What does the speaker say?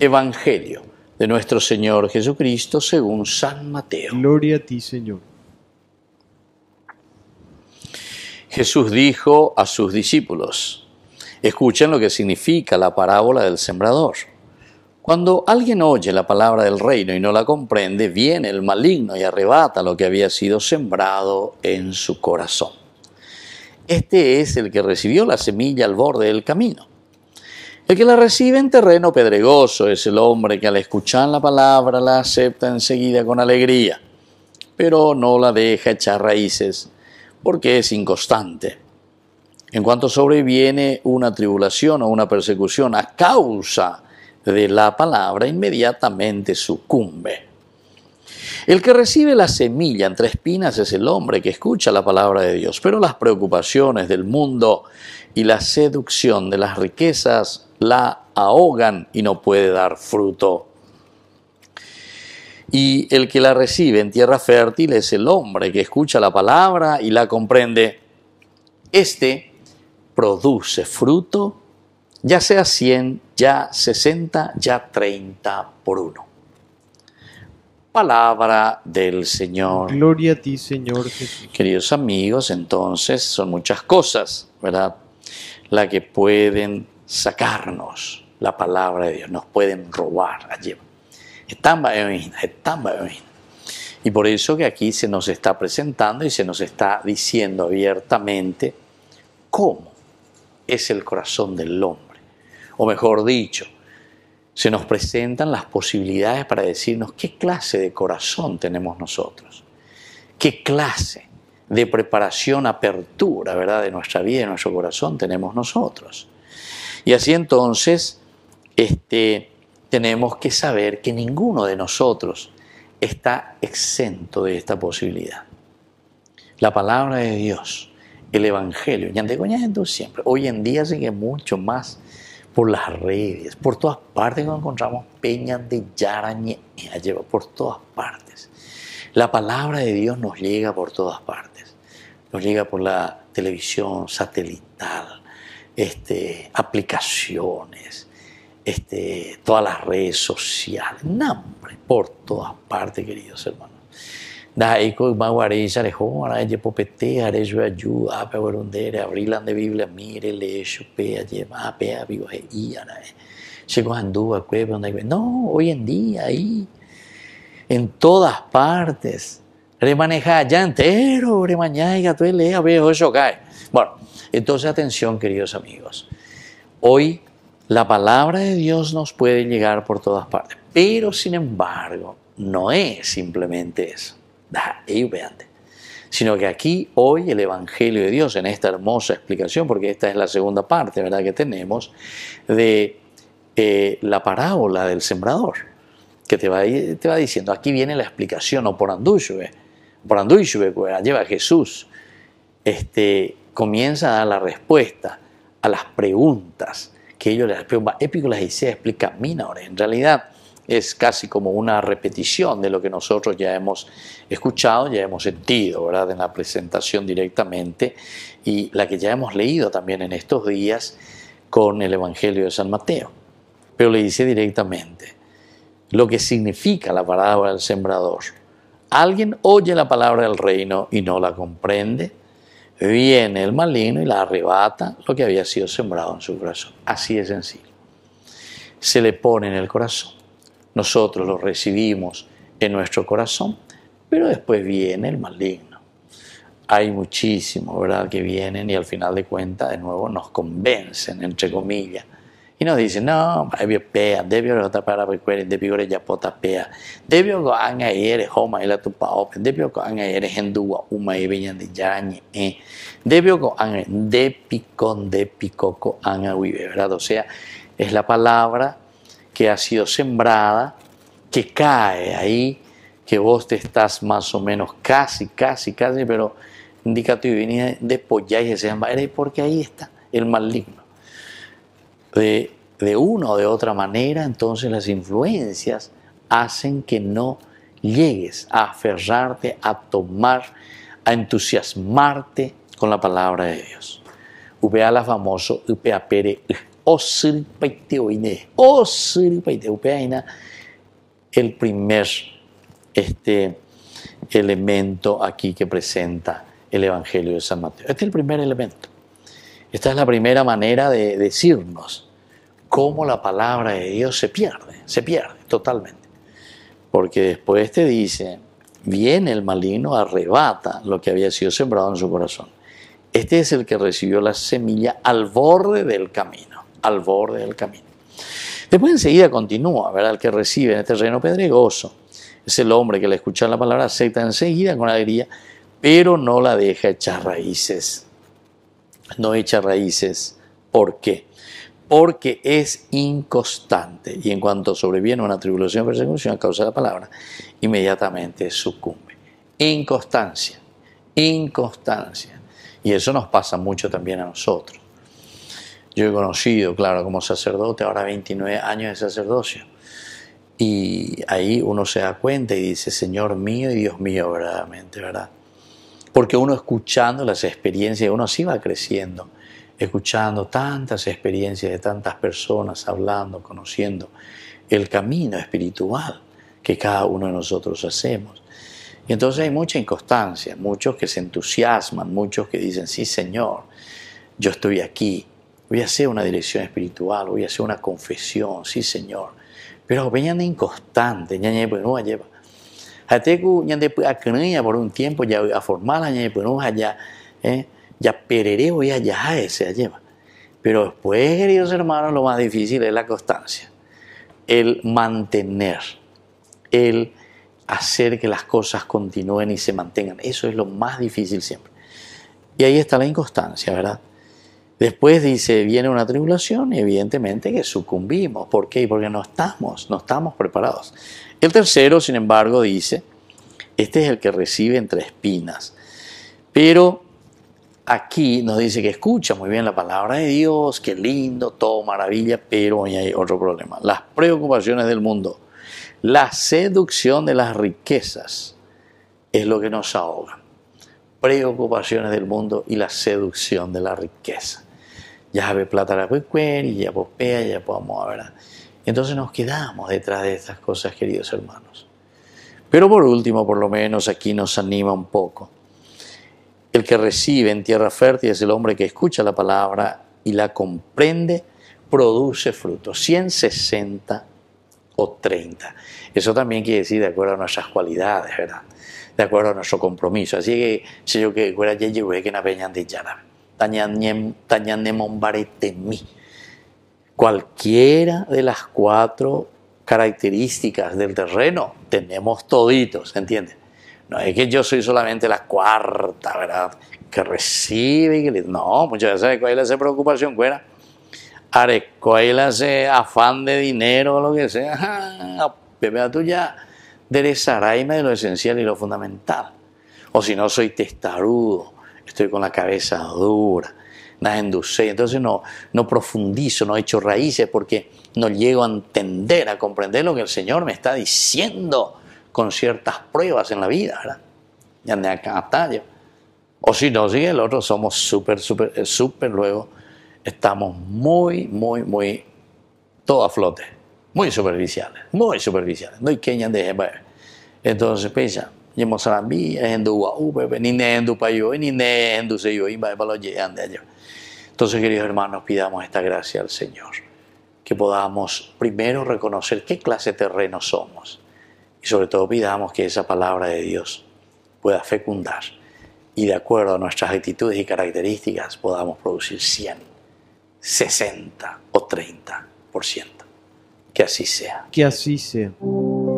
Evangelio de nuestro Señor Jesucristo según San Mateo. Gloria a ti, Señor. Jesús dijo a sus discípulos, escuchen lo que significa la parábola del sembrador. Cuando alguien oye la palabra del reino y no la comprende, viene el maligno y arrebata lo que había sido sembrado en su corazón. Este es el que recibió la semilla al borde del camino el que la recibe en terreno pedregoso es el hombre que al escuchar la palabra la acepta enseguida con alegría, pero no la deja echar raíces porque es inconstante. En cuanto sobreviene una tribulación o una persecución a causa de la palabra, inmediatamente sucumbe. El que recibe la semilla entre espinas es el hombre que escucha la palabra de Dios, pero las preocupaciones del mundo y la seducción de las riquezas la ahogan y no puede dar fruto. Y el que la recibe en tierra fértil es el hombre que escucha la palabra y la comprende. Este produce fruto, ya sea 100, ya 60, ya 30 por uno. Palabra del Señor. Gloria a ti, Señor Jesús. Queridos amigos, entonces son muchas cosas, ¿verdad? La que pueden sacarnos la palabra de Dios, nos pueden robar allí. Y por eso que aquí se nos está presentando y se nos está diciendo abiertamente cómo es el corazón del hombre. O mejor dicho, se nos presentan las posibilidades para decirnos qué clase de corazón tenemos nosotros, qué clase de preparación, apertura, ¿verdad?, de nuestra vida y de nuestro corazón tenemos nosotros. Y así entonces, este, tenemos que saber que ninguno de nosotros está exento de esta posibilidad. La palabra de Dios, el Evangelio, y siempre, hoy en día sigue mucho más por las redes, por todas partes nos encontramos peñas de Yarañe, por todas partes. La palabra de Dios nos llega por todas partes, nos llega por la televisión satelital, este, aplicaciones, este, todas las redes sociales, nombre por todas partes, queridos hermanos. Daiko Maguaré, Sarejo, Araye Popete, Arejo Ayú, Ape Borondere, Abrilan de Biblia, Mire, Lecho, Pea, Yema, Pea, Vigoje, I, Arae. Chegó a Andúa, Cueva, No, hoy en día, ahí, en todas partes Remaneja ya entero, remañaiga, tú lea, veo eso cae. Bueno, entonces atención, queridos amigos. Hoy la palabra de Dios nos puede llegar por todas partes, pero sin embargo, no es simplemente eso. Da, sino que aquí hoy el Evangelio de Dios, en esta hermosa explicación, porque esta es la segunda parte ¿verdad? que tenemos, de eh, la parábola del sembrador, que te va, te va diciendo, aquí viene la explicación, o por andullo, ¿eh? lleva a Jesús, este, comienza a dar la respuesta a las preguntas que ellos les Épico les dice, explica ahora. En realidad es casi como una repetición de lo que nosotros ya hemos escuchado, ya hemos sentido, ¿verdad? En la presentación directamente y la que ya hemos leído también en estos días con el Evangelio de San Mateo. Pero le dice directamente lo que significa la palabra del sembrador alguien oye la palabra del reino y no la comprende, viene el maligno y la arrebata lo que había sido sembrado en su corazón. Así de sencillo. Se le pone en el corazón. Nosotros lo recibimos en nuestro corazón, pero después viene el maligno. Hay muchísimos, ¿verdad?, que vienen y al final de cuentas, de nuevo, nos convencen, entre comillas y nos dice, no, pea, debio está para debió debio ya pota pea, debio go an aire, homa la tupa open, debio go an aire, hendua, uma y veña de yañe eh, debio go anga de picón, de picoco, vive ¿verdad? O sea, es la palabra que ha sido sembrada, que cae ahí, que vos te estás más o menos casi, casi, casi, pero indica tu divinidad, despolláis ese porque ahí está el maligno de, una o de otra manera, entonces las influencias hacen que no llegues a aferrarte, a tomar, a entusiasmarte con la palabra de Dios. Upea la famoso, upea pere, el primer este, elemento aquí que presenta el Evangelio de San Mateo. Este es el primer elemento. Esta es la primera manera de decirnos cómo la palabra de Dios se pierde, se pierde totalmente. Porque después te dice, viene el maligno, arrebata lo que había sido sembrado en su corazón. Este es el que recibió la semilla al borde del camino, al borde del camino. Después enseguida continúa, ¿verdad? El que recibe en este reino pedregoso es el hombre que le escucha la palabra acepta enseguida con alegría, pero no la deja echar raíces no echa raíces. ¿Por qué? Porque es inconstante y en cuanto sobreviene una tribulación o persecución a causa de la palabra, inmediatamente sucumbe. Inconstancia, inconstancia. Y eso nos pasa mucho también a nosotros. Yo he conocido, claro, como sacerdote, ahora 29 años de sacerdocio. Y ahí uno se da cuenta y dice, Señor mío y Dios mío, verdaderamente, ¿verdad? Porque uno escuchando las experiencias, uno así va creciendo, escuchando tantas experiencias de tantas personas, hablando, conociendo el camino espiritual que cada uno de nosotros hacemos. Y entonces hay mucha inconstancia, muchos que se entusiasman, muchos que dicen, sí Señor, yo estoy aquí, voy a hacer una dirección espiritual, voy a hacer una confesión, sí Señor. Pero venían inconstantes, ñañe, pues, no lleva a por un tiempo ya ya eh, ya perereo y allá eh, se lleva. Pero después, queridos hermanos, lo más difícil es la constancia, el mantener, el hacer que las cosas continúen y se mantengan. Eso es lo más difícil siempre. Y ahí está la inconstancia, ¿verdad? Después dice, viene una tribulación y evidentemente que sucumbimos. ¿Por qué? Porque no estamos, no estamos preparados. El tercero, sin embargo, dice, este es el que recibe entre espinas. Pero aquí nos dice que escucha muy bien la palabra de Dios, que lindo, todo maravilla, pero hoy hay otro problema. Las preocupaciones del mundo, la seducción de las riquezas es lo que nos ahoga. Preocupaciones del mundo y la seducción de la riqueza ya ve plata la y ya popea, ya podamos, ¿verdad? Entonces nos quedamos detrás de estas cosas, queridos hermanos. Pero por último, por lo menos aquí nos anima un poco. El que recibe en tierra fértil es el hombre que escucha la palabra y la comprende, produce fruto. 160 o 30. Eso también quiere decir de acuerdo a nuestras cualidades, ¿verdad? De acuerdo a nuestro compromiso. Así que, si yo que, ya llegué que en la peña de Yarabe mí Cualquiera de las cuatro características del terreno tenemos toditos, ¿entiendes? No es que yo soy solamente la cuarta, ¿verdad? Que recibe y que No, muchas veces hay esa preocupación, buena. Arecoela hace afán de dinero o lo que sea. Pepe ah, tuya, derezaraime de lo esencial y lo fundamental. O si no, soy testarudo estoy con la cabeza dura, nada endulce entonces no, no profundizo, no echo raíces porque no llego a entender, a comprender lo que el Señor me está diciendo con ciertas pruebas en la vida, ¿verdad? Y ande acá hasta yo. O si no, si el otro somos súper, súper, eh, súper luego, estamos muy, muy, muy, todo a flote, muy superficiales, muy superficiales, no hay que añadir, entonces piensa, pues, ni yo entonces queridos hermanos pidamos esta gracia al Señor que podamos primero reconocer qué clase de terreno somos y sobre todo pidamos que esa palabra de Dios pueda fecundar y de acuerdo a nuestras actitudes y características podamos producir 100, 60 o 30%. Que así sea. Que así sea.